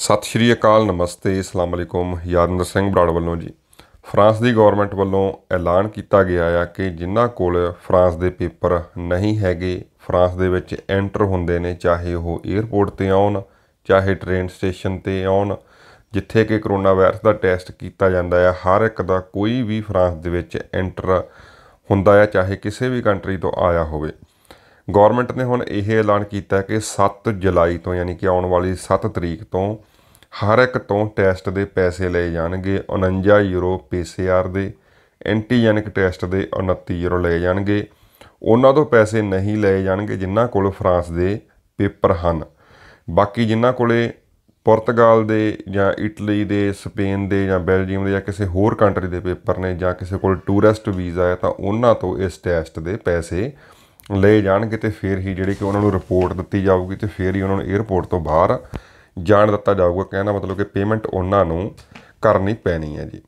ਸਤਿ ਸ਼੍ਰੀ ਅਕਾਲ ਨਮਸਤੇ ਅਸਲਾਮ ਅਲੈਕੁਮ ਯਾਰਿੰਦਰ ਸਿੰਘ ਬਰਾੜ ਵੱਲੋਂ ਜੀ ਫਰਾਂਸ ਦੀ ਗਵਰਨਮੈਂਟ ਵੱਲੋਂ ਐਲਾਨ ਕੀਤਾ ਗਿਆ ਆ ਕਿ ਜਿਨ੍ਹਾਂ ਕੋਲ ਫਰਾਂਸ ਦੇ ਪੇਪਰ ਨਹੀਂ ਹੈਗੇ ਫਰਾਂਸ ਦੇ ਵਿੱਚ ਐਂਟਰ ਹੁੰਦੇ ਨੇ ਚਾਹੇ ਉਹ 에ਅਰਪੋਰਟ ਤੇ ਆਉਣ ਚਾਹੇ ਟ੍ਰੇਨ ਸਟੇਸ਼ਨ ਤੇ ਆਉਣ ਜਿੱਥੇ ਕਿ ਕਰੋਨਾ ਵਾਇਰਸ ਦਾ ਟੈਸਟ ਕੀਤਾ ਜਾਂਦਾ ਆ ਹਰ ਇੱਕ ਦਾ ਕੋਈ ਵੀ ਫਰਾਂਸ ਦੇ ਵਿੱਚ ਐਂਟਰ ਹੁੰਦਾ ਆ ਚਾਹੇ ਕਿਸੇ ਵੀ ਕੰਟਰੀ ਤੋਂ ਆਇਆ ਹੋਵੇ ਗਵਰਨਮੈਂਟ ਨੇ ਹੁਣ ਇਹ ਐਲਾਨ ਕੀਤਾ ਕਿ 7 ਜੁਲਾਈ ਤੋਂ ਯਾਨੀ ਕਿ ਆਉਣ ਵਾਲੀ 7 ਤਰੀਕ ਤੋਂ ਹਰ ਇੱਕ ਤੋਂ ਟੈਸਟ ਦੇ ਪੈਸੇ ਲਏ ਜਾਣਗੇ 49 ਯੂਰੋ ਪੀਸੀਆਰ ਦੇ ਐਂਟੀਜਨਿਕ ਟੈਸਟ ਦੇ 29 ਯੂਰੋ ਲਏ ਜਾਣਗੇ ਉਹਨਾਂ ਤੋਂ ਪੈਸੇ ਨਹੀਂ ਲਏ ਜਾਣਗੇ ਜਿਨ੍ਹਾਂ ਕੋਲ ਫਰਾਂਸ ਦੇ ਪੇਪਰ ਹਨ ਬਾਕੀ ਜਿਨ੍ਹਾਂ ਕੋਲੇ ਪੁਰਤਗਾਲ ਦੇ ਜਾਂ ਇਟਲੀ ਦੇ ਸਪੇਨ ਦੇ ਜਾਂ ਬੈਲਜੀਅਮ ਦੇ ਜਾਂ ਕਿਸੇ ਹੋਰ ਕੰਟਰੀ ਦੇ ਪੇਪਰ ਨੇ ਜਾਂ ਕਿਸੇ ਕੋਲ ਟੂਰਿਸਟ ਵੀਜ਼ਾ ਹੈ ਤਾਂ ਉਹਨਾਂ ਤੋਂ ਇਸ ਟੈਸਟ ਦੇ ਪੈਸੇ ਲਏ ਜਾਣਗੇ ਤੇ ਫਿਰ ਹੀ ਜਿਹੜੀ ਕਿ ਉਹਨਾਂ ਨੂੰ ਰਿਪੋਰਟ ਦਿੱਤੀ ਜਾਊਗੀ ਤੇ ਫਿਰ ਹੀ ਉਹਨਾਂ ਨੂੰ 에어ਪੋਰਟ ਤੋਂ ਬਾਹਰ ਜਾਣ ਦਿੱਤਾ ਜਾਊਗਾ ਕਹਿੰਦਾ ਮਤਲਬ ਕਿ ਪੇਮੈਂਟ ਉਹਨਾਂ ਨੂੰ ਕਰਨੀ ਪੈਣੀ ਹੈ ਜੀ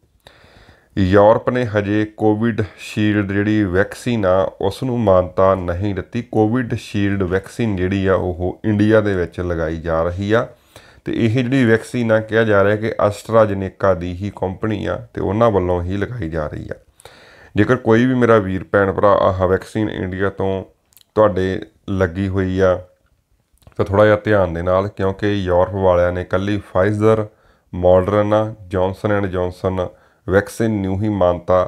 ਯੂਰਪ ਨੇ ਹਜੇ ਕੋਵਿਡ ਸ਼ੀਲਡ ਜਿਹੜੀ ਵੈਕਸੀਨ ਆ ਉਸ ਨੂੰ ਮਾਨਤਾ ਨਹੀਂ ਦਿੱਤੀ ਕੋਵਿਡ ਸ਼ੀਲਡ ਵੈਕਸੀਨ ਜਿਹੜੀ ਆ ਉਹ ਇੰਡੀਆ ਦੇ ਵਿੱਚ ਲਗਾਈ ਜਾ ਰਹੀ ਆ ਤੇ ਇਹ ਜਿਹੜੀ ਵੈਕਸੀਨ ਆ ਕਿਹਾ ਜਾ ਰਿਹਾ ਕਿ ਅਸਟਰਾਜਨੇਕਾ ਦੀ ਹੀ ਕੰਪਨੀ ਆ ਤੇ ਉਹਨਾਂ ਵੱਲੋਂ ਹੀ ਲਗਾਈ ਜਾ ਰਹੀ ਆ ਜੇਕਰ ਕੋਈ ਵੀ ਮੇਰਾ ਵੀਰ ਭੈਣ ਭਰਾ ਆਹ ਵੈਕਸੀਨ ਇੰਡੀਆ ਤੋਂ ਤੁਹਾਡੇ ਲੱਗੀ ਹੋਈ ਆ ਤਾਂ ਥੋੜਾ ਜਿਹਾ ਧਿਆਨ ਦੇ ਨਾਲ ਕਿਉਂਕਿ ਯੂਰਪ ਵਾਲਿਆਂ ਨੇ ਕੱਲੀ Pfizer Moderna Johnson and Johnson vaccine ਨੂੰ ਹੀ ਮਾਨਤਾ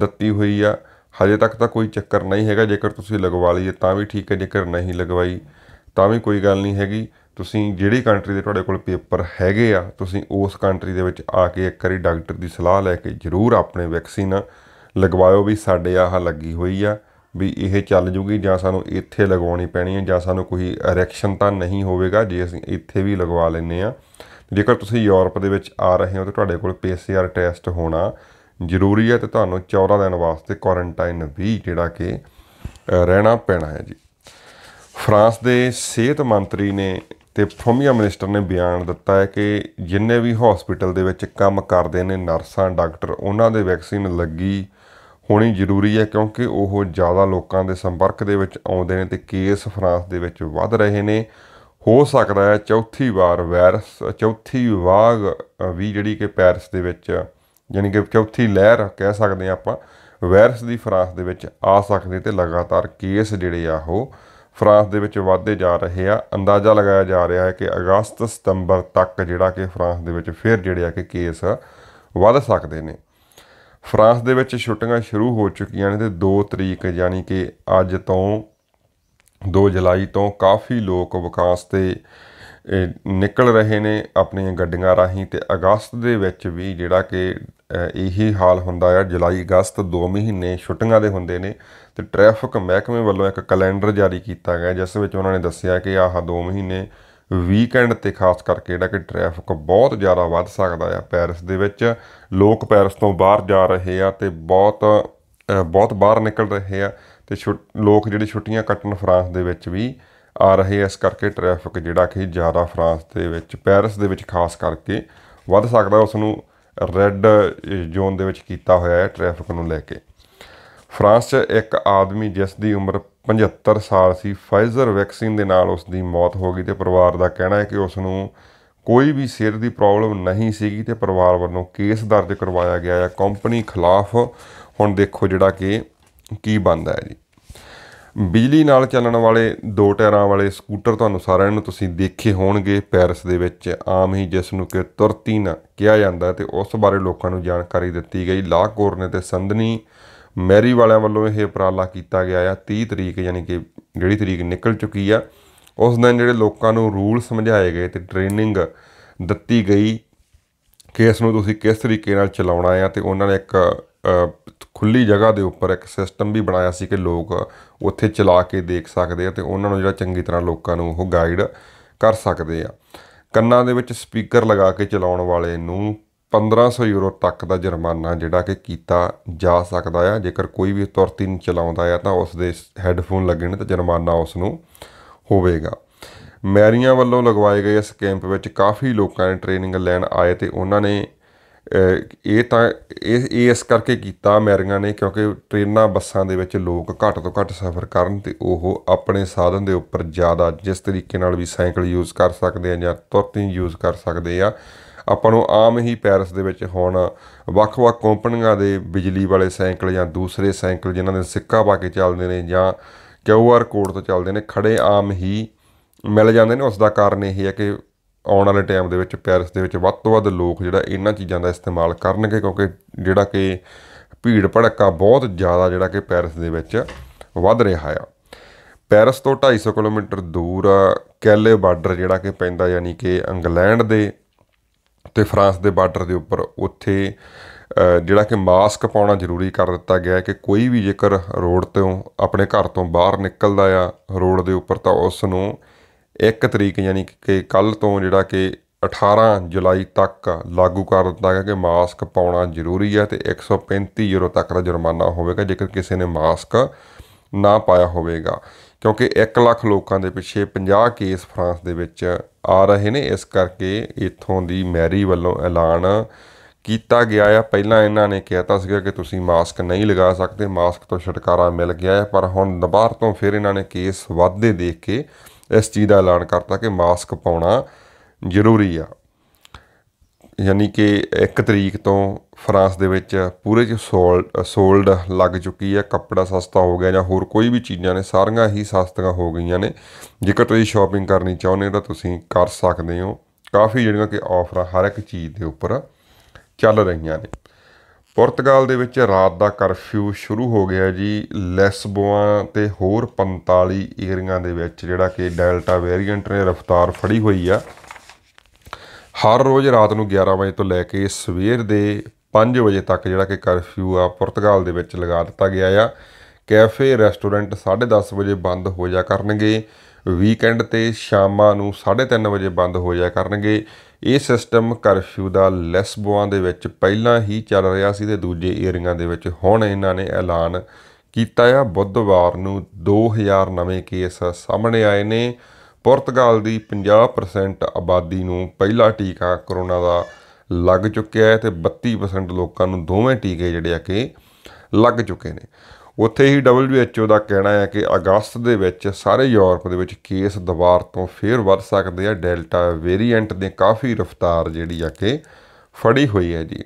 ਦਿੱਤੀ ਹੋਈ ਆ ਹਜੇ ਤੱਕ ਤਾਂ ਕੋਈ ਚੱਕਰ ਨਹੀਂ ਹੈਗਾ ਜੇਕਰ ਤੁਸੀਂ ਲਗਵਾ ਲਈਏ ਤਾਂ ਵੀ ਠੀਕ ਹੈ ਜੇਕਰ ਨਹੀਂ ਲਗਵਾਈ ਤਾਂ ਵੀ ਕੋਈ ਗੱਲ ਨਹੀਂ ਹੈਗੀ ਤੁਸੀਂ ਜਿਹੜੀ ਕੰਟਰੀ ਦੇ ਤੁਹਾਡੇ ਕੋਲ ਪੇਪਰ ਹੈਗੇ ਆ ਤੁਸੀਂ ਉਸ ਕੰਟਰੀ ਦੇ ਵਿੱਚ ਆ ਕੇ ਇੱਕ ਵਾਰੀ ਡਾਕਟਰ ਦੀ ਸਲਾਹ ਲੈ ਕੇ ਜ਼ਰੂਰ ਆਪਣੇ ਵੈਕਸੀਨ ਲਗਵਾਇਓ ਵੀ ਸਾਡੇ ਆਹ ਲੱਗੀ ਹੋਈ ਆ ਵੀ ਇਹ ਚੱਲ ਜੂਗੀ ਜਾਂ ਸਾਨੂੰ ਇੱਥੇ ਲਗਾਉਣੀ ਪੈਣੀ ਹੈ ਜਾਂ ਸਾਨੂੰ ਕੋਈ ਰਿਐਕਸ਼ਨ ਤਾਂ ਨਹੀਂ ਹੋਵੇਗਾ ਜੇ ਅਸੀਂ ਇੱਥੇ ਵੀ ਲਗਵਾ ਲੈਨੇ ਆ ਜੇਕਰ ਤੁਸੀਂ ਯੂਰਪ ਦੇ ਵਿੱਚ ਆ ਰਹੇ ਹੋ ਤਾਂ ਤੁਹਾਡੇ ਕੋਲ ਪੀਸੀਆਰ ਟੈਸਟ ਹੋਣਾ ਜ਼ਰੂਰੀ ਹੈ ਤੇ ਤੁਹਾਨੂੰ 14 ਦਿਨ ਵਾਸਤੇ ਕੁਆਰੰਟਾਈਨ ਵੀ ਜਿਹੜਾ ਕਿ ਰਹਿਣਾ ਪੈਣਾ ਹੈ ਜੀ ਫਰਾਂਸ ਦੇ ਸਿਹਤ ਮੰਤਰੀ ਨੇ ਤੇ ਪ੍ਰੀਮੀਅਰ ਮਿਨਿਸਟਰ ਨੇ ਬਿਆਨ ਦਿੱਤਾ ਹੈ ਕਿ ਜਿੰਨੇ ਵੀ ਹਸਪੀਟਲ ਦੇ ਵਿੱਚ ਕੰਮ ਕਰਦੇ ਨੇ ਨਰਸਾਂ ਡਾਕਟਰ ਉਹਨਾਂ ਦੇ ਵੈਕਸੀਨ ਲੱਗੀ ਹੋਣੀ ਜ਼ਰੂਰੀ ਹੈ ਕਿਉਂਕਿ ਉਹ ਜ਼ਿਆਦਾ ਲੋਕਾਂ ਦੇ ਸੰਪਰਕ ਦੇ ਵਿੱਚ ਆਉਂਦੇ ਨੇ ਤੇ ਕੇਸ ਫਰਾਂਸ ਦੇ ਵਿੱਚ ਵੱਧ ਰਹੇ ਨੇ ਹੋ ਸਕਦਾ ਹੈ ਚੌਥੀ ਵਾਰ ਵਾਇਰਸ ਚੌਥੀ ਵਾਗ ਵੀ ਜਿਹੜੀ ਕਿ ਪੈਰਿਸ ਦੇ ਵਿੱਚ ਯਾਨੀ ਕਿ ਚੌਥੀ ਲਹਿਰ ਕਹਿ ਸਕਦੇ ਆ ਆਪਾਂ ਵਾਇਰਸ ਦੀ ਫਰਾਂਸ ਦੇ ਵਿੱਚ ਆ ਸਕਦੇ ਤੇ ਲਗਾਤਾਰ ਕੇਸ ਜਿਹੜੇ ਆ ਉਹ ਫਰਾਂਸ ਦੇ ਵਿੱਚ ਵਧਦੇ ਜਾ ਰਹੇ ਆ ਅੰਦਾਜ਼ਾ ਲਗਾਇਆ ਜਾ ਰਿਹਾ ਹੈ ਕਿ ਅਗਸਤ ਸਤੰਬਰ ਤੱਕ ਜਿਹੜਾ ਕਿ ਫਰਾਂਸ ਦੇ ਵਿੱਚ ਫਿਰ ਜਿਹੜੇ ਆ ਕਿ ਕੇਸ ਵੱਧ ਸਕਦੇ ਨੇ ਫਰਾਂਸ ਦੇ ਵਿੱਚ ਛੁੱਟੀਆਂ ਸ਼ੁਰੂ ਹੋ ਚੁੱਕੀਆਂ ਨੇ ਤੇ 2 ਤਰੀਕ ਯਾਨੀ ਕਿ ਅੱਜ ਤੋਂ 2 ਜੁਲਾਈ ਤੋਂ ਕਾਫੀ ਲੋਕ ਵਕਾਸ ਤੇ ਨਿਕਲ ਰਹੇ ਨੇ ਆਪਣੀਆਂ ਗੱਡੀਆਂ ਰਾਹੀਂ ਤੇ ਅਗਸਤ ਦੇ ਵਿੱਚ ਵੀ ਜਿਹੜਾ ਕਿ ਇਹੀ ਹਾਲ ਹੁੰਦਾ ਹੈ ਜੁਲਾਈ ਅਗਸਤ ਦੋ ਮਹੀਨੇ ਛੁੱਟੀਆਂ ਦੇ ਹੁੰਦੇ ਨੇ ਤੇ ਟ੍ਰੈਫਿਕ ਮਹਿਕਮੇ ਵੱਲੋਂ ਇੱਕ ਕੈਲੰਡਰ ਜਾਰੀ ਕੀਤਾ ਗਿਆ ਜਿਸ ਵਿੱਚ ਉਹਨਾਂ ਨੇ ਦੱਸਿਆ ਕਿ ਆਹ ਦੋ ਮਹੀਨੇ ਵੀਕਐਂਡ ਤੇ ਖਾਸ ਕਰਕੇ ਜਿਹੜਾ ਕਿ ਟ੍ਰੈਫਿਕ ਬਹੁਤ ਜ਼ਿਆਦਾ ਵੱਧ ਸਕਦਾ ਆ ਪੈਰਿਸ ਦੇ ਵਿੱਚ ਲੋਕ ਪੈਰਿਸ ਤੋਂ ਬਾਹਰ ਜਾ ਰਹੇ ਆ ਤੇ ਬਹੁਤ ਬਹੁਤ ਬਾਹਰ ਨਿਕਲ ਰਹੇ ਆ ਤੇ ਲੋਕ ਜਿਹੜੇ ਛੁੱਟੀਆਂ ਕੱਟਣ ਫਰਾਂਸ ਦੇ ਵਿੱਚ ਵੀ ਆ ਰਹੇ ਇਸ ਕਰਕੇ ਟ੍ਰੈਫਿਕ ਜਿਹੜਾ ਕਿ ਜ਼ਿਆਦਾ ਫਰਾਂਸ ਦੇ ਵਿੱਚ ਪੈਰਿਸ ਦੇ ਵਿੱਚ ਖਾਸ ਕਰਕੇ ਵੱਧ ਸਕਦਾ ਉਸ ਨੂੰ ਰੈੱਡ ਜ਼ੋਨ ਦੇ ਵਿੱਚ ਕੀਤਾ ਹੋਇਆ ਹੈ ਟ੍ਰੈਫਿਕ ਨੂੰ ਲੈ ਕੇ ਫਰਾਂਸ 'ਚ ਇੱਕ ਆਦਮੀ ਜਿਸ ਦੀ ਉਮਰ 75 ਸਾਲ ਸੀ ਫਾਈਜ਼ਰ ਵੈਕਸੀਨ ਦੇ ਨਾਲ ਉਸ ਦੀ ਮੌਤ ਹੋ ਗਈ ਤੇ ਪਰਿਵਾਰ ਦਾ ਕਹਿਣਾ ਹੈ ਕਿ ਉਸ ਨੂੰ ਕੋਈ ਵੀ ਸਿਰ ਦੀ ਪ੍ਰੋਬਲਮ ਨਹੀਂ ਸੀਗੀ ਤੇ ਪਰਿਵਾਰ ਵੱਲੋਂ ਕੇਸ ਦਰਜ ਕਰਵਾਇਆ ਗਿਆ ਹੈ ਕੰਪਨੀ ਖਿਲਾਫ ਹੁਣ ਦੇਖੋ ਜਿਹੜਾ ਕਿ ਕੀ ਬੰਦਾ ਹੈ ਜੀ ਬਿਜਲੀ ਨਾਲ ਚੱਲਣ ਵਾਲੇ ਦੋ ਟਾਇਰਾਂ ਵਾਲੇ ਸਕੂਟਰ ਤੁਹਾਨੂੰ ਸਾਰਿਆਂ ਨੂੰ ਤੁਸੀਂ ਦੇਖੇ ਹੋਣਗੇ ਪੈਰਿਸ ਦੇ ਵਿੱਚ ਆਮ ਹੀ ਜਿਸ ਨੂੰ ਕਿ ਨਾ ਕਿਹਾ ਜਾਂਦਾ ਤੇ ਉਸ ਬਾਰੇ ਲੋਕਾਂ ਨੂੰ ਜਾਣਕਾਰੀ ਦਿੱਤੀ ਗਈ ਲਾਕੋਰ ਨੇ ਤੇ ਸੰਧਨੀ ਮੈਰੀ ਵਾਲਿਆਂ ਵੱਲੋਂ ਇਹ ਉਪਰਾਲਾ ਕੀਤਾ ਗਿਆ ਆ 30 ਤਰੀਕ ਯਾਨੀ ਕਿ ਜਿਹੜੀ ਤਰੀਕ ਨਿਕਲ ਚੁੱਕੀ ਆ ਉਸ ਦਿਨ ਜਿਹੜੇ ਲੋਕਾਂ ਨੂੰ ਰੂਲ ਸਮਝਾਏ ਗਏ ਤੇ ਟ੍ਰੇਨਿੰਗ ਦਿੱਤੀ ਗਈ ਕਿ ਇਸ ਨੂੰ ਤੁਸੀਂ ਕਿਸ ਤਰੀਕੇ ਨਾਲ ਚਲਾਉਣਾ ਆ ਤੇ ਉਹਨਾਂ ਨੇ ਇੱਕ ਖੁੱਲੀ ਜਗ੍ਹਾ ਦੇ ਉੱਪਰ ਇੱਕ ਸਿਸਟਮ ਵੀ ਬਣਾਇਆ ਸੀ ਕਿ ਲੋਕ ਉੱਥੇ ਚਲਾ ਕੇ ਦੇਖ ਸਕਦੇ ਆ ਤੇ ਉਹਨਾਂ ਨੂੰ ਜਿਹੜਾ ਚੰਗੀ ਤਰ੍ਹਾਂ ਲੋਕਾਂ ਨੂੰ ਉਹ ਗਾਈਡ ਕਰ ਸਕਦੇ ਆ ਕੰਨਾਂ ਦੇ ਵਿੱਚ ਸਪੀਕਰ ਲਗਾ ਕੇ ਚਲਾਉਣ ਵਾਲੇ ਨੂੰ 1500 ਯੂਰੋ ਤੱਕ ਦਾ ਜੁਰਮਾਨਾ ਜਿਹੜਾ ਕਿ ਕੀਤਾ ਜਾ ਸਕਦਾ ਆ ਜੇਕਰ ਕੋਈ ਵੀ ਤੁਰਤੀ ਨਹੀਂ ਚਲਾਉਂਦਾ ਆ ਤਾਂ ਉਸ ਦੇ ਹੈੱਡਫੋਨ ਲੱਗੇ ਨੇ ਤਾਂ ਜੁਰਮਾਨਾ ਉਸ ਨੂੰ ਹੋਵੇਗਾ ਮੈਰੀਆਂ ਵੱਲੋਂ ਲਗਵਾਏ ਗਏ ਇਸ ਕੈਂਪ ਵਿੱਚ ਕਾਫੀ ਲੋਕਾਂ ਨੇ ਟ੍ਰੇਨਿੰਗ ਲੈਣ ਆਏ ਤੇ ਉਹਨਾਂ ਨੇ ਇਹ ਤਾਂ ਇਹ ਇਸ ਕਰਕੇ ਕੀਤਾ ਮੈਰੀਆਂ ਨੇ ਕਿਉਂਕਿ ਟ੍ਰੇਨਾਂ ਬੱਸਾਂ ਦੇ ਵਿੱਚ ਲੋਕ ਘੱਟ ਤੋਂ ਘੱਟ ਸਫ਼ਰ ਕਰਨ ਤੇ ਉਹ ਆਪਣੇ ਸਾਧਨ ਦੇ ਉੱਪਰ ਜ਼ਿਆਦਾ ਜਿਸ ਤਰੀਕੇ ਨਾਲ ਵੀ ਸਾਈਕਲ ਯੂਜ਼ ਕਰ ਸਕਦੇ ਆ ਜਾਂ ਤੁਰਤੀ ਯੂਜ਼ ਕਰ ਸਕਦੇ ਆ ਆਪਾਂ ਨੂੰ ਆਮ ਹੀ ਪੈਰਿਸ ਦੇ ਵਿੱਚ ਹੁਣ ਵੱਖ-ਵੱਖ ਕੰਪਨੀਆਂ ਦੇ ਬਿਜਲੀ ਵਾਲੇ ਸਾਈਕਲ ਜਾਂ ਦੂਸਰੇ ਸਾਈਕਲ ਜਿਨ੍ਹਾਂ ਦੇ ਸਿੱਕਾ ਪਾ ਕੇ ਚੱਲਦੇ ਨੇ ਜਾਂ QR ਕੋਡ ਤੋਂ ਚੱਲਦੇ ਨੇ ਖੜੇ ਆਮ ਹੀ ਮਿਲ ਜਾਂਦੇ ਨੇ ਉਸ ਦਾ ਕਾਰਨ ਇਹ ਹੈ ਕਿ ਆਉਣ ਵਾਲੇ ਟਾਈਮ ਦੇ ਵਿੱਚ ਪੈਰਿਸ ਦੇ ਵਿੱਚ ਵੱਧ ਤੋਂ ਵੱਧ ਲੋਕ ਜਿਹੜਾ ਇਹਨਾਂ ਚੀਜ਼ਾਂ ਦਾ ਇਸਤੇਮਾਲ ਕਰਨਗੇ ਕਿਉਂਕਿ ਜਿਹੜਾ ਕਿ ਭੀੜ ਭੜੱਕਾ ਬਹੁਤ ਜ਼ਿਆਦਾ ਜਿਹੜਾ ਕਿ ਪੈਰਿਸ ਦੇ ਵਿੱਚ ਵੱਧ ਰਿਹਾ ਆ ਪੈਰਿਸ ਤੋਂ 250 ਕਿਲੋਮੀਟਰ ਦੂਰ ਕੈਲੇ ਬਾਰਡਰ ਜਿਹੜਾ ਕਿ ਪੈਂਦਾ ਯਾਨੀ ਕਿ ਇੰਗਲੈਂਡ ਦੇ ਤੇ ਫਰਾਂਸ ਦੇ ਬਾਰਡਰ ਦੇ ਉੱਪਰ ਉੱਥੇ ਜਿਹੜਾ ਕਿ ਮਾਸਕ ਪਾਉਣਾ ਜ਼ਰੂਰੀ ਕਰ ਦਿੱਤਾ ਗਿਆ ਹੈ ਕਿ ਕੋਈ ਵੀ ਜੇਕਰ ਰੋਡ ਤੋਂ ਆਪਣੇ ਘਰ ਤੋਂ ਬਾਹਰ ਨਿਕਲਦਾ ਆ ਰੋਡ ਦੇ ਉੱਪਰ ਤਾਂ ਉਸ ਨੂੰ 1 ਤਰੀਕ ਯਾਨੀ ਕਿ ਕੱਲ ਤੋਂ ਜਿਹੜਾ ਕਿ 18 ਜੁਲਾਈ ਤੱਕ ਲਾਗੂ ਕਰ ਦਿੱਤਾ ਗਿਆ ਕਿ ਮਾਸਕ ਪਾਉਣਾ ਜ਼ਰੂਰੀ ਹੈ ਤੇ 135 ਯੂਰੋ ਤੱਕ ਦਾ ਜੁਰਮਾਨਾ ਹੋਵੇਗਾ ਜੇਕਰ ਕਿਸੇ ਨੇ ਮਾਸਕ ਨਾ ਪਾਇਆ ਹੋਵੇਗਾ ਕਿਉਂਕਿ 1 ਲੱਖ ਲੋਕਾਂ ਦੇ ਪਿੱਛੇ 50 ਕੇਸ ਫਰਾਂਸ ਦੇ ਵਿੱਚ ਆ ਰਹੇ ਨੇ ਇਸ ਕਰਕੇ ਇਥੋਂ ਦੀ ਮੈਰੀ ਵੱਲੋਂ ਐਲਾਨ ਕੀਤਾ ਗਿਆ ਆ ਪਹਿਲਾਂ ਇਹਨਾਂ ਨੇ ਕਿਹਾ ਸੀਗਾ ਕਿ ਤੁਸੀਂ ਮਾਸਕ ਨਹੀਂ ਲਗਾ ਸਕਦੇ ਮਾਸਕ ਤੋਂ ਛਟਕਾਰਾ ਮਿਲ ਗਿਆ ਹੈ ਪਰ ਹੁਣ ਦੁਬਾਰ ਤੋਂ ਫਿਰ ਇਹਨਾਂ ਨੇ ਕੇਸ ਵਾਧੇ ਦੇਖ ਕੇ ਇਸ ਚੀਜ਼ ਦਾ ਐਲਾਨ ਕਰਤਾ ਕਿ ਮਾਸਕ ਪਾਉਣਾ ਜ਼ਰੂਰੀ ਆ ਯਾਨੀ ਕਿ 1 ਤਰੀਕ ਤੋਂ ਫਰਾਂਸ ਦੇ ਵਿੱਚ ਪੂਰੇ ਚ ਸੋਲਡ ਸੋਲਡ ਲੱਗ ਚੁੱਕੀ ਹੈ ਕੱਪੜਾ ਸਸਤਾ ਹੋ ਗਿਆ ਜਾਂ ਹੋਰ ਕੋਈ ਵੀ ਚੀਜ਼ਾਂ ਨੇ ਸਾਰੀਆਂ ਹੀ ਸਸਤੀਆਂ ਹੋ ਗਈਆਂ ਨੇ ਜੇਕਰ ਤੁਸੀਂ ਸ਼ਾਪਿੰਗ ਕਰਨੀ ਚਾਹੁੰਦੇ ਹੋ ਤਾਂ ਤੁਸੀਂ ਕਰ ਸਕਦੇ ਹੋ ਕਾਫੀ ਜਿਹੜੀਆਂ ਕਿ ਆਫਰਾਂ ਹਰ ਇੱਕ ਚੀਜ਼ ਦੇ ਉੱਪਰ ਚੱਲ ਰਹੀਆਂ ਨੇ ਪੁਰਤਗਾਲ ਦੇ ਵਿੱਚ ਰਾਤ ਦਾ ਕਰਫਿਊ ਸ਼ੁਰੂ ਹੋ ਗਿਆ ਜੀ ਲੈਸਬੋਆ ਤੇ ਹੋਰ 45 ਏਰੀਆਂ ਦੇ ਵਿੱਚ ਜਿਹੜਾ ਕਿ ਡੈਲਟਾ ਵੇਰੀਐਂਟ ਨੇ ਰਫ਼ਤਾਰ ਫੜੀ ਹੋਈ ਆ ਹਰ ਰੋਜ਼ ਰਾਤ ਨੂੰ 11 ਵਜੇ ਤੋਂ ਲੈ ਕੇ ਸਵੇਰ ਦੇ 5 ਵਜੇ ਤੱਕ ਜਿਹੜਾ ਕਿ ਕਰਫਿਊ ਆ ਪੁਰਤਗਾਲ ਦੇ ਵਿੱਚ ਲਗਾ ਦਿੱਤਾ ਗਿਆ ਆ ਕੈਫੇ ਰੈਸਟੋਰੈਂਟ 10:30 ਵਜੇ ਬੰਦ ਹੋ ਜਾ ਕਰਨਗੇ ਵੀਕਐਂਡ ਤੇ ਸ਼ਾਮਾਂ ਨੂੰ 3:30 ਵਜੇ ਬੰਦ ਹੋ ਜਾ ਕਰਨਗੇ ਇਹ ਸਿਸਟਮ ਕਰਫਿਊ ਦਾ ਲੈਸਬੋਆਂ ਦੇ ਵਿੱਚ ਪਹਿਲਾਂ ਹੀ ਚੱਲ ਰਿਹਾ ਸੀ ਤੇ ਦੂਜੇ ਏਰੀਆਂ ਦੇ ਵਿੱਚ ਹੁਣ ਇਹਨਾਂ ਨੇ ਐਲਾਨ ਕੀਤਾ ਆ ਬੁੱਧਵਾਰ ਨੂੰ 2000 ਨਵੇਂ ਕੇਸ ਸਾਹਮਣੇ ਆਏ ਨੇ ਪੁਰਤਗਾਲ ਦੀ 50% ਆਬਾਦੀ ਨੂੰ ਪਹਿਲਾ ਟੀਕਾ ਕਰੋਨਾ ਦਾ ਲੱਗ ਚੁੱਕਿਆ ਹੈ ਤੇ 32% ਲੋਕਾਂ ਨੂੰ ਦੋਵੇਂ ਟੀਕੇ ਜਿਹੜੇ ਆ ਕਿ ਲੱਗ ਚੁੱਕੇ ਨੇ ਉੱਥੇ ਹੀ WHO ਦਾ ਕਹਿਣਾ ਹੈ ਕਿ ਅਗਸਤ ਦੇ ਵਿੱਚ ਸਾਰੇ ਯੂਰਪ ਦੇ ਵਿੱਚ ਕੇਸ ਦੁਬਾਰ ਤੋਂ ਫੇਰ ਵੱਧ ਸਕਦੇ ਆ ਡੈਲਟਾ ਵੇਰੀਐਂਟ ਦੇ ਕਾਫੀ ਰਫ਼ਤਾਰ ਜਿਹੜੀ ਆ ਕਿ ਫੜੀ ਹੋਈ ਹੈ ਜੀ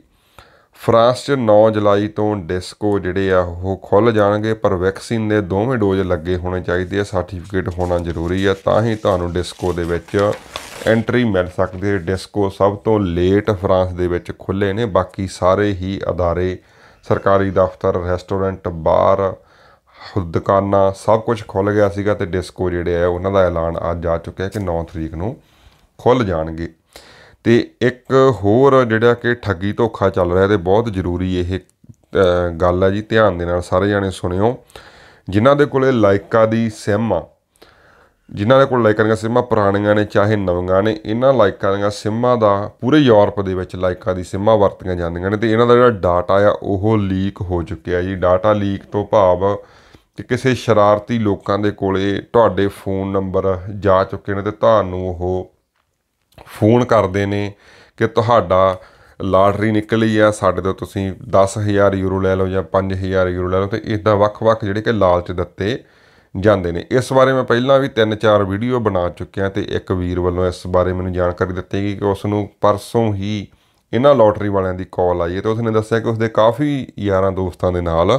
ਫਰਾਂਸ 'ਚ 9 ਜੁਲਾਈ ਤੋਂ ਡਿਸਕੋ ਜਿਹੜੇ ਆ ਉਹ ਖੁੱਲ ਜਾਣਗੇ ਪਰ ਵੈਕਸੀਨ ਦੇ ਦੋਵੇਂ ਡੋਜ਼ ਲੱਗੇ ਹੋਣੇ ਚਾਹੀਦੇ ਆ ਸਰਟੀਫਿਕੇਟ ਹੋਣਾ ਜ਼ਰੂਰੀ ਆ ਤਾਂ ਹੀ ਤੁਹਾਨੂੰ ਡਿਸਕੋ ਦੇ ਵਿੱਚ ਐਂਟਰੀ ਮਿਲ ਸਕਦੀ ਹੈ ਡਿਸਕੋ ਸਭ ਤੋਂ ਲੇਟ ਫਰਾਂਸ ਦੇ ਵਿੱਚ ਖੁੱਲੇ ਨੇ ਬਾਕੀ ਸਾਰੇ ਹੀ ਅਦਾਰੇ ਸਰਕਾਰੀ ਦਫ਼ਤਰ ਰੈਸਟੋਰੈਂਟ ਬਾਰ ਦੁਕਾਨਾਂ ਸਭ ਕੁਝ ਖੁੱਲ ਗਿਆ ਸੀਗਾ ਤੇ ਡਿਸਕੋ ਜਿਹੜੇ ਆ ਉਹਨਾਂ ਦਾ ਐਲਾਨ ਅੱਜ ਆ ਚੁੱਕਿਆ ਕਿ 9 ਤਰੀਕ ਨੂੰ ਖੁੱਲ ਜਾਣਗੇ ਤੇ ਇੱਕ ਹੋਰ ਜਿਹੜਾ ਕਿ ਠੱਗੀ ਧੋਖਾ ਚੱਲ ਰਿਹਾ ਤੇ ਬਹੁਤ ਜ਼ਰੂਰੀ ਇਹ ਗੱਲ ਆ ਜੀ ਧਿਆਨ ਦੇ ਨਾਲ ਸਾਰੇ ਜਾਣੇ ਸੁਣਿਓ ਜਿਨ੍ਹਾਂ ਦੇ ਕੋਲੇ ਲਾਇਕਾ ਦੀ ਸਿਮ ਆ ਜਿਨ੍ਹਾਂ ਦੇ ਕੋਲ ਲਾਇਕਾਂ ਦੀਆਂ ਸਿਮਾਂ ਪੁਰਾਣੀਆਂ ਨੇ ਚਾਹੇ ਨਵੀਆਂ ਨੇ ਇਹਨਾਂ ਲਾਇਕਾ ਦੀਆਂ ਸਿਮਾਂ ਦਾ ਪੂਰੇ ਯੂਰਪ ਦੇ ਵਿੱਚ ਲਾਇਕਾ ਦੀ ਸਿਮਾਂ ਵਰਤੀਆਂ ਜਾਂਦੀਆਂ ਨੇ ਤੇ ਇਹਨਾਂ ਦਾ ਜਿਹੜਾ ਡਾਟਾ ਆ ਉਹ ਲੀਕ ਹੋ ਚੁੱਕਿਆ ਜੀ ਡਾਟਾ ਲੀਕ ਤੋਂ ਭਾਵ ਕਿ ਕਿਸੇ ਸ਼ਰਾਰਤੀ ਲੋਕਾਂ ਦੇ ਕੋਲੇ ਤੁਹਾਡੇ ਫੋਨ ਨੰਬਰ ਜਾ ਚੁੱਕੇ ਨੇ ਤੇ ਤੁਹਾਨੂੰ ਉਹ ਫੋਨ ਕਰਦੇ ਨੇ ਕਿ ਤੁਹਾਡਾ ਲਾਟਰੀ ਨਿਕਲੀ ਆ ਸਾਡੇ ਤੋਂ ਤੁਸੀਂ 10000 ਯੂਰੋ ਲੈ ਲਓ ਜਾਂ 5000 ਯੂਰੋ ਲੈ ਲਓ ਤੇ ਇਦਾਂ ਵੱਖ-ਵੱਖ ਜਿਹੜੇ ਕਿ ਲਾਲਚ ਦਿੱਤੇ ਜਾਂਦੇ ਨੇ ਇਸ ਬਾਰੇ ਮੈਂ ਪਹਿਲਾਂ ਵੀ 3-4 ਵੀਡੀਓ ਬਣਾ ਚੁੱਕਿਆ ਤੇ ਇੱਕ ਵੀਰ ਵੱਲੋਂ ਇਸ ਬਾਰੇ ਮੈਨੂੰ ਜਾਣਕਾਰੀ ਦਿੱਤੀ ਗਈ ਕਿ ਉਸ ਨੂੰ ਪਰਸੋਂ ਹੀ ਇਹਨਾਂ ਲਾਟਰੀ ਵਾਲਿਆਂ ਦੀ ਕਾਲ ਆਈ ਤੇ ਉਸਨੇ ਦੱਸਿਆ ਕਿ ਉਸਦੇ ਕਾਫੀ ਯਾਰਾਂ ਦੋਸਤਾਂ ਦੇ ਨਾਲ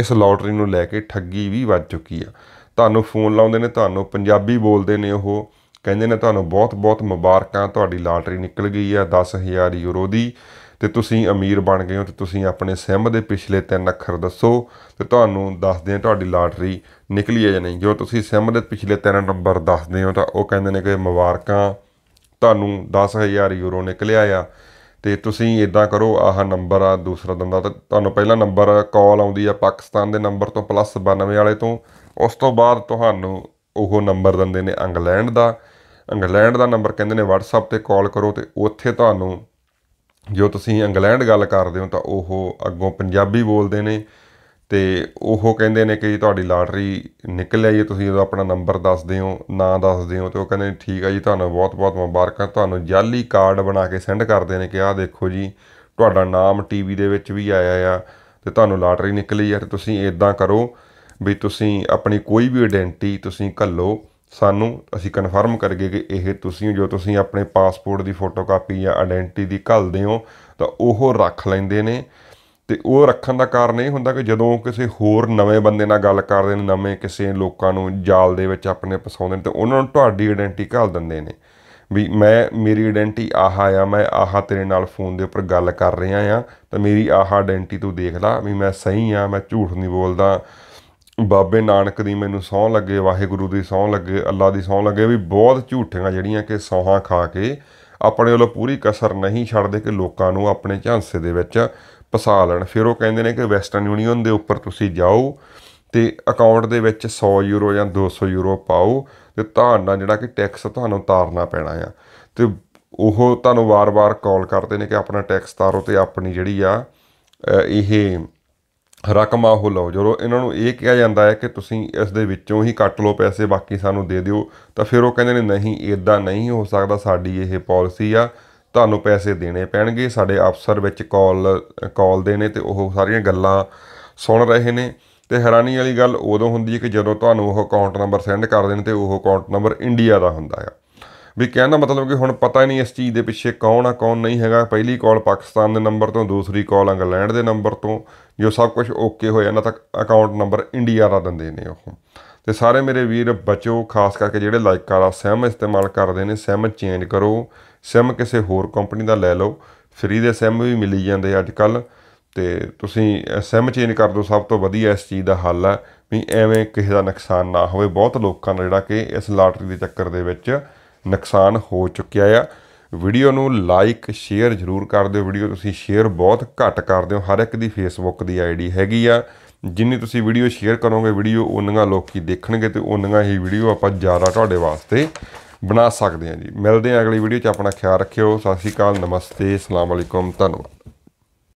ਇਸ ਲਾਟਰੀ ਨੂੰ ਲੈ ਕੇ ਠੱਗੀ ਵੀ ਵੱਜ ਚੁੱਕੀ ਆ ਤੁਹਾਨੂੰ ਫੋਨ ਲਾਉਂਦੇ ਨੇ ਤੁਹਾਨੂੰ ਪੰਜਾਬੀ ਬੋਲਦੇ ਨੇ ਉਹ ਕਹਿੰਦੇ ਨੇ ਤੁਹਾਨੂੰ ਬਹੁਤ-ਬਹੁਤ ਮੁਬਾਰਕਾਂ ਤੁਹਾਡੀ ਲਾਟਰੀ ਨਿਕਲ ਗਈ ਆ 10000 ਯੂਰੋ ਦੀ ਤੇ ਤੁਸੀਂ ਅਮੀਰ ਬਣ ਗਏ ਹੋ ਤੇ ਤੁਸੀਂ ਆਪਣੇ ਸਿਮ ਦੇ ਪਿਛਲੇ ਤਿੰਨ ਅੱਖਰ ਦੱਸੋ ਤੇ ਤੁਹਾਨੂੰ ਦੱਸਦੇ ਆ ਤੁਹਾਡੀ ਲਾਟਰੀ ਨਿਕਲੀ ਹੈ ਜਾਂ ਨਹੀਂ ਜੋ ਤੁਸੀਂ ਸਿਮ ਦੇ ਪਿਛਲੇ ਤਿੰਨ ਨੰਬਰ ਦੱਸਦੇ ਹੋ ਤਾਂ ਉਹ ਕਹਿੰਦੇ ਨੇ ਕਿ ਮੁਬਾਰਕਾਂ ਤੁਹਾਨੂੰ 10000 ਯੂਰੋ ਨਿਕਲਿਆ ਆ ਤੇ ਤੁਸੀਂ ਇਦਾਂ ਕਰੋ ਆਹ ਨੰਬਰ ਆ ਦੂਸਰਾ ਦੰਦਾ ਤਾਂ ਤੁਹਾਨੂੰ ਪਹਿਲਾ ਨੰਬਰ ਕਾਲ ਆਉਂਦੀ ਆ ਪਾਕਿਸਤਾਨ ਦੇ ਨੰਬਰ ਤੋਂ +92 ਵਾਲੇ ਤੋਂ ਉਸ ਤੋਂ ਬਾਅਦ ਤੁਹਾਨੂੰ ਉਹ ਨੰਬਰ ਦਿੰਦੇ ਨੇ ਇੰਗਲੈਂਡ ਦਾ ਇੰਗਲੈਂਡ ਦਾ ਨੰਬਰ ਕਹਿੰਦੇ ਨੇ WhatsApp ਤੇ ਕਾਲ ਕਰੋ ਤੇ ਉੱਥੇ ਤੁਹਾਨੂੰ ਜੋ ਤੁਸੀਂ ਇੰਗਲੈਂਡ ਗੱਲ ਕਰਦੇ ਹੋ ਤਾਂ ਉਹ ਅੱਗੋਂ ਪੰਜਾਬੀ ਬੋਲਦੇ ਨੇ ਤੇ ਉਹ ਕਹਿੰਦੇ ਨੇ ਕਿ ਤੁਹਾਡੀ ਲਾਟਰੀ ਨਿਕਲ ਆਈ ਹੈ ਤੁਸੀਂ ਜਦੋਂ ਆਪਣਾ ਨੰਬਰ ਦੱਸਦੇ ਹੋ ਨਾਂ ਦੱਸਦੇ ਹੋ ਤੇ ਉਹ ਕਹਿੰਦੇ ਠੀਕ ਹੈ ਜੀ ਤੁਹਾਨੂੰ ਬਹੁਤ-ਬਹੁਤ ਮੁਬਾਰਕਾਂ ਤੁਹਾਨੂੰ ਜਾਲੀ ਕਾਰਡ ਬਣਾ ਕੇ ਸੈਂਡ ਕਰਦੇ ਨੇ ਕਿ ਆਹ ਦੇਖੋ ਜੀ ਤੁਹਾਡਾ ਨਾਮ ਟੀਵੀ ਦੇ ਵਿੱਚ ਵੀ ਆਇਆ ਆ ਤੇ ਤੁਹਾਨੂੰ ਲਾਟਰੀ ਨਿਕਲੀ ਹੈ ਤੇ ਤੁਸੀਂ ਇਦਾਂ ਕਰੋ ਵੀ ਤੁਸੀਂ ਆਪਣੀ ਕੋਈ ਵੀ ਆਇਡੈਂਟੀ ਤੁਸੀਂ ਘੱਲੋ ਸਾਨੂੰ ਅਸੀਂ ਕਨਫਰਮ ਕਰਗੇ ਕਿ ਇਹ ਤੁਸੀਂ ਜੋ ਤੁਸੀਂ ਆਪਣੇ ਪਾਸਪੋਰਟ ਦੀ ਫੋਟੋਕਾਪੀ ਜਾਂ ਆਇਡੈਂਟੀ ਦੀ ਘੱਲਦੇ ਹੋ ਤਾਂ ਉਹ ਰੱਖ ਲੈਂਦੇ ਨੇ ਤੇ ਉਹ ਰੱਖਣ ਦਾ ਕਾਰਨ ਇਹ ਹੁੰਦਾ ਕਿ ਜਦੋਂ ਕਿਸੇ ਹੋਰ ਨਵੇਂ ਬੰਦੇ ਨਾਲ ਗੱਲ ਕਰਦੇ ਨੇ ਨਵੇਂ ਕਿਸੇ ਲੋਕਾਂ ਨੂੰ ਜਾਲ ਦੇ ਵਿੱਚ ਆਪਣੇ ਫਸਾਉਂਦੇ ਨੇ ਤੇ ਉਹਨਾਂ ਨੂੰ ਤੁਹਾਡੀ ਆਇਡੈਂਟੀ ਘੱਲ ਦਿੰਦੇ ਨੇ ਵੀ ਮੈਂ ਮੇਰੀ ਆਇਡੈਂਟੀ ਆਹਾ ਆ ਮੈਂ ਆਹਾ ਤੇਰੇ ਨਾਲ ਫੋਨ ਦੇ ਉੱਪਰ ਗੱਲ ਕਰ ਰਿਹਾ ਆ ਤਾਂ ਮੇਰੀ ਆਹਾ ਆਇਡੈਂਟੀ ਤੂੰ ਦੇਖ ਲੈ ਵੀ ਮੈਂ ਸਹੀ ਆ ਮੈਂ ਝੂਠ ਨਹੀਂ ਬੋਲਦਾ ਬਾਬੇ ਨਾਨਕ ਦੀ ਮੈਨੂੰ ਸੌਂ ਲੱਗੇ ਵਾਹਿਗੁਰੂ ਦੀ ਸੌਂ ਲੱਗੇ ਅੱਲਾ ਦੀ ਸੌਂ ਲੱਗੇ ਵੀ ਬਹੁਤ ਝੂਠੀਆਂ ਜਿਹੜੀਆਂ ਕਿ ਸੌਹਾਂ ਖਾ ਕੇ ਆਪਣੇ ਵੱਲੋਂ ਪੂਰੀ ਕਸਰ ਨਹੀਂ ਛੱਡਦੇ ਕਿ ਲੋਕਾਂ ਨੂੰ ਆਪਣੇ ਝਾਂਸੇ ਦੇ ਵਿੱਚ ਪਸਾ ਲੈਣ ਫਿਰ ਉਹ ਕਹਿੰਦੇ ਨੇ ਕਿ ਵੈਸਟਰਨ ਯੂਨੀਅਨ ਦੇ ਉੱਪਰ ਤੁਸੀਂ ਜਾਓ ਤੇ ਅਕਾਊਂਟ ਦੇ ਵਿੱਚ 100 ਯੂਰੋ ਜਾਂ 200 ਯੂਰੋ ਪਾਓ ਤੇ ਤੁਹਾਡਾ ਜਿਹੜਾ ਕਿ ਟੈਕਸ ਤੁਹਾਨੂੰ ਉਤਾਰਨਾ ਪੈਣਾ ਆ ਤੇ ਉਹ ਤੁਹਾਨੂੰ ਵਾਰ-ਵਾਰ ਕਾਲ ਕਰਦੇ ਨੇ ਕਿ ਆਪਣਾ ਟੈਕਸ ਤਾਰੋ ਤੇ ਆਪਣੀ ਜਿਹੜੀ ਆ ਇਹ ਰਕਮਾਂ ਉਹ ਲਓ ਜਦੋਂ ਇਹਨਾਂ ਨੂੰ ਇਹ ਕਿਹਾ ਜਾਂਦਾ ਹੈ ਕਿ ਤੁਸੀਂ ਇਸ ਦੇ ਵਿੱਚੋਂ ਹੀ ਕੱਟ ਲਓ ਪੈਸੇ ਬਾਕੀ ਸਾਨੂੰ ਦੇ ਦਿਓ ਤਾਂ ਫਿਰ ਉਹ ਕਹਿੰਦੇ ਨੇ ਨਹੀਂ ਇਦਾਂ ਨਹੀਂ ਹੋ ਸਕਦਾ ਸਾਡੀ ਇਹ ਪਾਲਿਸੀ ਆ ਤੁਹਾਨੂੰ ਪੈਸੇ ਦੇਣੇ ਪੈਣਗੇ ਸਾਡੇ ਅਫਸਰ ਵਿੱਚ ਕਾਲ ਕਾਲ ਦੇ ਨੇ ਤੇ ਉਹ ਸਾਰੀਆਂ ਗੱਲਾਂ ਸੁਣ ਰਹੇ ਨੇ ਤੇ ਹੈਰਾਨੀ ਵਾਲੀ ਗੱਲ ਉਦੋਂ ਹੁੰਦੀ ਹੈ ਕਿ ਜਦੋਂ ਤੁਹਾਨੂੰ ਉਹ ਅਕਾਊਂਟ ਨੰਬਰ ਸੈਂਡ ਕਰਦੇ ਨੇ ਤੇ ਉਹ ਅਕਾਊਂਟ ਨੰਬਰ ਇੰਡੀਆ ਦਾ ਹੁੰਦਾ ਹੈ ਵੀ ਕਹਿਣ ਦਾ ਮਤਲਬ ਕਿ ਹੁਣ ਪਤਾ ਨਹੀਂ ਇਸ ਚੀਜ਼ ਦੇ ਪਿੱਛੇ ਕੌਣ ਆ ਕੌਣ ਨਹੀਂ ਹੈਗਾ ਪਹਿਲੀ ਕਾਲ ਪਾਕਿਸਤਾਨ ਦੇ ਨੰਬਰ ਤੋਂ ਦੂਸਰੀ ਕਾਲ ਇੰਗਲੈਂਡ ਦੇ ਨੰਬਰ ਤੋਂ ਜੋ ਸਭ ਕੁਝ ਓਕੇ ਹੋ ਨਾ ਤਾਂ ਅਕਾਊਂਟ ਨੰਬਰ ਇੰਡੀਆ ਦਾ ਦਿੰਦੇ ਨੇ ਉਹ ਤੇ ਸਾਰੇ ਮੇਰੇ ਵੀਰ ਬਚੋ ਖਾਸ ਕਰਕੇ ਜਿਹੜੇ ਲਾਈਕ ਵਾਲਾ ਸਿਮ ਇਸਤੇਮਾਲ ਕਰਦੇ ਨੇ ਸਿਮ ਚੇਂਜ ਕਰੋ ਸਿਮ ਕਿਸੇ ਹੋਰ ਕੰਪਨੀ ਦਾ ਲੈ ਲਓ ਫ੍ਰੀ ਦੇ ਸਿਮ ਵੀ ਮਿਲੀ ਜਾਂਦੇ ਅੱਜ ਕੱਲ ਤੇ ਤੁਸੀਂ ਸਿਮ ਚੇਂਜ ਕਰ ਦਿਓ ਸਭ ਤੋਂ ਵਧੀਆ ਇਸ ਚੀਜ਼ ਦਾ ਹੱਲ ਹੈ ਵੀ ਐਵੇਂ ਕਿਸੇ ਦਾ ਨੁਕਸਾਨ ਨਾ ਹੋਵੇ ਬਹੁਤ ਲੋਕਾਂ ਦਾ ਜਿਹੜਾ ਕਿ ਇਸ ਲਾਟਰੀ ਦੇ ਚੱਕਰ ਦੇ ਵਿੱਚ ਨੁਕਸਾਨ ਹੋ ਚੁੱਕਿਆ ਆ ਵੀਡੀਓ ਨੂੰ ਲਾਈਕ ਸ਼ੇਅਰ ਜ਼ਰੂਰ ਕਰ ਦਿਓ ਵੀਡੀਓ ਤੁਸੀਂ ਸ਼ੇਅਰ ਬਹੁਤ ਘੱਟ ਕਰਦੇ ਹੋ ਹਰ ਇੱਕ ਦੀ ਫੇਸਬੁੱਕ ਦੀ ਆਈਡੀ ਹੈਗੀ ਆ ਜਿੰਨੀ ਤੁਸੀਂ ਵੀਡੀਓ ਸ਼ੇਅਰ ਕਰੋਗੇ ਵੀਡੀਓ ਉਨੀਆਂ ਲੋਕੀ ਦੇਖਣਗੇ ਤੇ ਉਨੀਆਂ ਹੀ ਵੀਡੀਓ ਆਪਾਂ ਜ਼ਿਆਦਾ ਤੁਹਾਡੇ ਵਾਸਤੇ ਬਣਾ ਸਕਦੇ ਹਾਂ ਜੀ ਮਿਲਦੇ ਹਾਂ ਅਗਲੀ ਵੀਡੀਓ 'ਚ ਆਪਣਾ ਖਿਆਲ ਰੱਖਿਓ ਸਤਿ ਸ਼੍ਰੀ ਅਕਾਲ ਨਮਸਤੇ ਅਸਲਾਮ ਅਲੈਕੁਮ ਧੰਨਵਾਦ